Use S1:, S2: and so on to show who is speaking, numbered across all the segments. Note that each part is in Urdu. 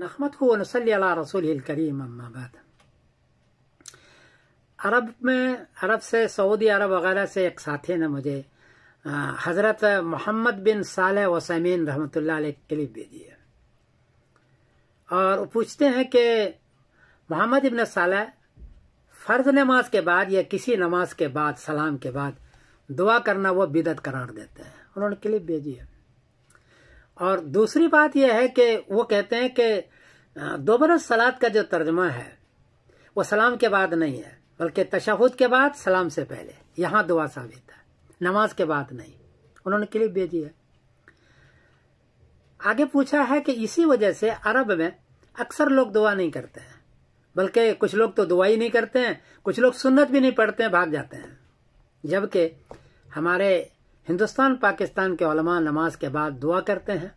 S1: نحمد کو نسلی علی رسول کریم بعد عرب میں عرب سے سعودی عرب وغیرہ سے ایک ساتھی نے مجھے حضرت محمد بن صالح وسمین رحمت اللہ علیہ کلپ بھیجی ہے اور وہ پوچھتے ہیں کہ محمد ابن صالح فرض نماز کے بعد یا کسی نماز کے بعد سلام کے بعد دعا کرنا وہ بدعت قرار دیتے ہیں انہوں نے کلپ بھیجی ہے اور دوسری بات یہ ہے کہ وہ کہتے ہیں کہ برس سلاد کا جو ترجمہ ہے وہ سلام کے بعد نہیں ہے بلکہ تشہد کے بعد سلام سے پہلے یہاں دعا ثابت ہے نماز کے بعد نہیں انہوں نے کلپ بھیجی ہے آگے پوچھا ہے کہ اسی وجہ سے عرب میں اکثر لوگ دعا نہیں کرتے ہیں بلکہ کچھ لوگ تو دعا ہی نہیں کرتے ہیں کچھ لوگ سنت بھی نہیں پڑھتے ہیں بھاگ جاتے ہیں جبکہ ہمارے ہندوستان پاکستان کے علماء نماز کے بعد دعا کرتے ہیں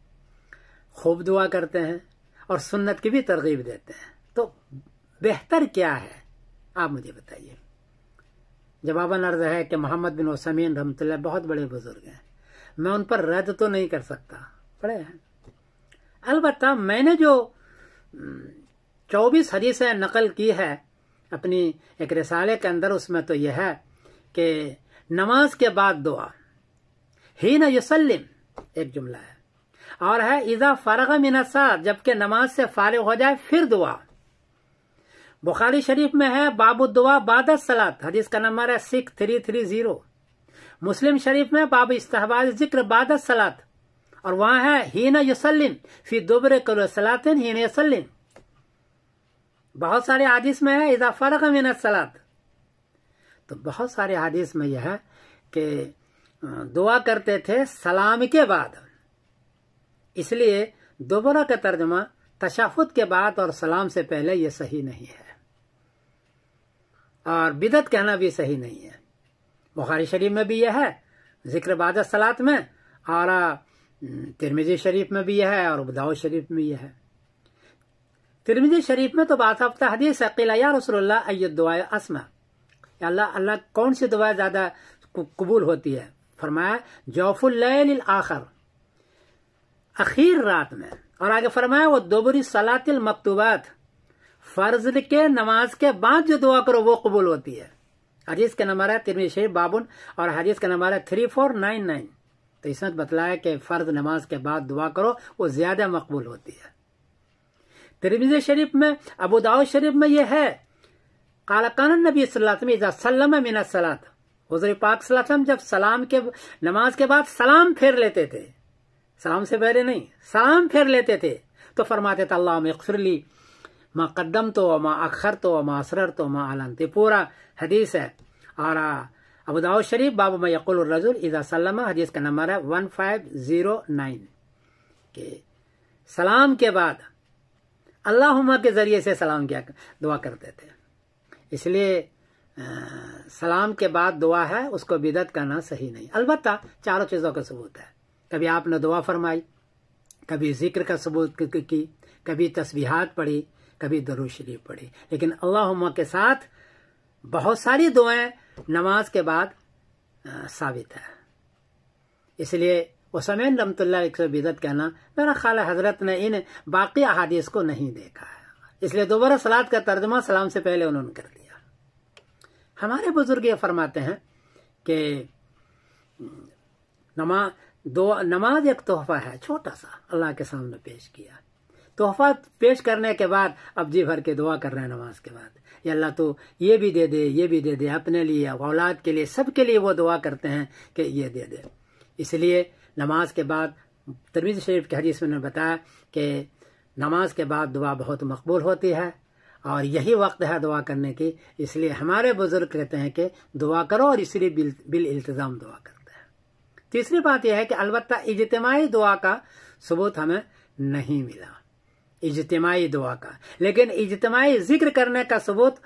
S1: خوب دعا کرتے ہیں اور سنت کی بھی ترغیب دیتے ہیں تو بہتر کیا ہے آپ مجھے بتائیے جواب عرض ہے کہ محمد بن وسمین رحمت اللہ بہت بڑے بزرگ ہیں میں ان پر رد تو نہیں کر سکتا پڑے ہیں البتہ میں نے جو چوبیس حدیثیں نقل کی ہے اپنی ایک رسالے کے اندر اس میں تو یہ ہے کہ نماز کے بعد دعا نہ یسلم ایک جملہ ہے اور ہے اذا فرغ من سلط جبکہ نماز سے فارغ ہو جائے پھر دعا بخاری شریف میں ہے باب الدعا بعد سلاد حدیث کا نمبر ہے سکھ تھری تھری زیرو مسلم شریف میں باب استحباز ذکر بعد سلاد اور وہاں ہے ہی فی دوبر کرو سلاطن ہی بہت سارے آدیش میں ہے اذا فرغ من سلاد تو بہت سارے آدیش میں یہ ہے کہ دعا کرتے تھے سلام کے بعد اس لیے دوبارہ کا ترجمہ تشافت کے بعد اور سلام سے پہلے یہ صحیح نہیں ہے اور بدت کہنا بھی صحیح نہیں ہے بخاری شریف میں بھی یہ ہے ذکر باد سلاد میں اور ترمیزی شریف میں بھی یہ ہے اور بداؤ شریف میں یہ ہے ترمیزی شریف میں تو بات حدیث تحدیث یا رسول اللہ اید دعا اسما اللہ اللہ کون سی دعا زیادہ قبول ہوتی ہے فرمایا جوف اللیل الاخر اخیر رات میں اور آگے فرمایا وہ دوبری سلاط المکتوبات فرض کے نماز کے بعد جو دعا کرو وہ قبول ہوتی ہے حدیث کا نمبر ہے ترمی شریف بابن اور حدیث کا نمبر ہے تھری فور نائن نائن تو اس نے بتلایا کہ فرض نماز کے بعد دعا کرو وہ زیادہ مقبول ہوتی ہے ترمیز شریف میں ابو داود شریف میں یہ ہے کالاکان نبی صلی اللہ علیہ وسلم من سلا حضور پاک صلی اللہ علیہ وسلم جب سلام کے نماز کے بعد سلام پھیر لیتے تھے سلام سے پہلے نہیں سلام پھیر لیتے تھے تو فرماتے تھے فرمات لی ماں قدم تو ماں اخر تو ماں اسرر تو ماں علنت پورا حدیث ہے ابو ابودا شریف باب میں یقول الرضول اذا سلم حدیث کا نمبر ہے ون فائیو زیرو نائن کہ سلام کے بعد اللہ کے ذریعے سے سلام کیا دعا کرتے تھے اس لیے سلام کے بعد دعا ہے اس کو بدعت کرنا صحیح نہیں البتہ چاروں چیزوں کا ثبوت ہے کبھی آپ نے دعا فرمائی کبھی ذکر کا ثبوت کی کبھی تصویحات پڑھی کبھی دروشریف پڑھی لیکن اللہ کے ساتھ بہت ساری دعائیں نماز کے بعد ثابت ہے اس لیے حسمین رحمت اللہ اکسو بدعت کہنا میرا خال حضرت نے ان باقی احادیث کو نہیں دیکھا ہے اس لیے دوبارہ سلاد کا ترجمہ سلام سے پہلے انہوں نے کر دیا ہمارے بزرگ یہ فرماتے ہیں کہ نماز نماز ایک تحفہ ہے چھوٹا سا اللہ کے سامنے پیش کیا تحفہ پیش کرنے کے بعد اب جی بھر کے دعا کر رہے ہیں نماز کے بعد یا اللہ تو یہ بھی دے دے یہ بھی دے دے اپنے لیے اولاد کے لیے سب کے لیے وہ دعا کرتے ہیں کہ یہ دے دے اس لیے نماز کے بعد ترمیز شریف کے حدیث میں نے بتایا کہ نماز کے بعد دعا بہت مقبول ہوتی ہے اور یہی وقت ہے دعا کرنے کی اس لیے ہمارے بزرگ کہتے ہیں کہ دعا کرو اور اس لیے بال التظام دعا کرتا ہے تیسری بات یہ ہے کہ البتہ اجتماعی دعا کا ثبوت ہمیں نہیں ملا اجتماعی دعا کا لیکن اجتماعی ذکر کرنے کا ثبوت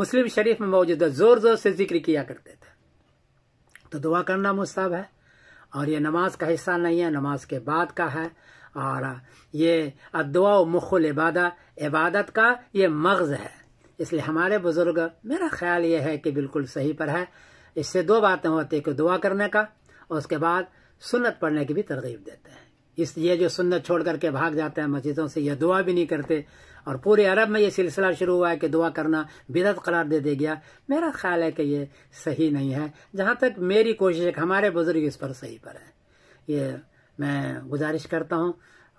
S1: مسلم شریف میں موجود ہے زور زور سے ذکر کیا کرتے تھے تو دعا کرنا مصحب ہے اور یہ نماز کا حصہ نہیں ہے نماز کے بعد کا ہے اور یہ ادعا و مقل عبادہ عبادت کا یہ مغز ہے اس لیے ہمارے بزرگ میرا خیال یہ ہے کہ بالکل صحیح پر ہے اس سے دو باتیں ہوتی ہیں کہ دعا کرنے کا اور اس کے بعد سنت پڑھنے کی بھی ترغیب دیتے ہیں اس یہ جو سنت چھوڑ کر کے بھاگ جاتے ہیں مسجدوں سے یہ دعا بھی نہیں کرتے اور پورے عرب میں یہ سلسلہ شروع ہوا ہے کہ دعا کرنا بدعت قرار دے دے گیا میرا خیال ہے کہ یہ صحیح نہیں ہے جہاں تک میری کوشش ہے ہمارے بزرگ اس پر صحیح پر ہیں یہ میں گزارش کرتا ہوں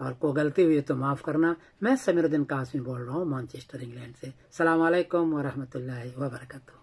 S1: اور کوئی غلطی ہوئی تو معاف کرنا میں سمیر الدین قاسمی بول رہا ہوں مانچسٹر انگلینڈ سے السلام علیکم ورحمۃ اللہ وبرکاتہ